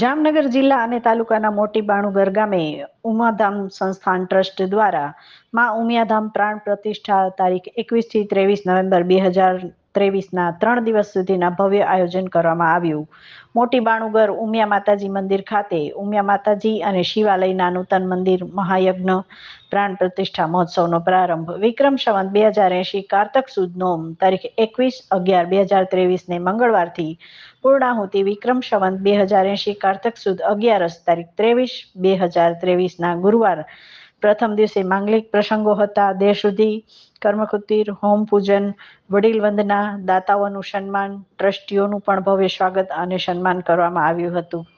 જામનગર જિલ્લા અને તાલુકાના મોટી બાણુગર ગામે ઉમાધામ સંસ્થાન ટ્રસ્ટ દ્વારા મા ઉમિયાધામ પ્રાણ પ્રતિષ્ઠા તારીખ એકવીસથી ત્રેવીસ નવેમ્બર બે હજાર ત્રેવીસના ત્રણ દિવસ સુધીના ભવ્ય આયોજન કરવામાં આવ્યું મોટી બાણુગર ઉમિયા માતાજી મંદિર ખાતે ઉમિયા માતાજી અને શિવાલયના નૂતન મંદિર મહાયજ્ઞ પ્રાણ પ્રતિષ્ઠા મહોત્સવનો પ્રારંભ વિક્રમ સંવત બે હજાર એંશી કારતક સુદ નોમ તારીખ એકવીસ અગિયાર બે હજાર ત્રેવીસને મંગળવારથી પૂર્ણાહુતિ વિક્રમ સંવત બે હજાર એંશી કાર્તક સુદ અગિયારસ તારીખ ત્રેવીસ બે હજાર ત્રેવીસના ગુરુવાર પ્રથમ દિવસે માંગલિક પ્રસંગો હતા દેહશુદ્ધિ કર્મકુતિર હોમ પૂજન વડીલ વંદના દાતાઓનું સન્માન ટ્રસ્ટીઓનું પણ ભવ્ય સ્વાગત અને સન્માન કરવામાં આવ્યું હતું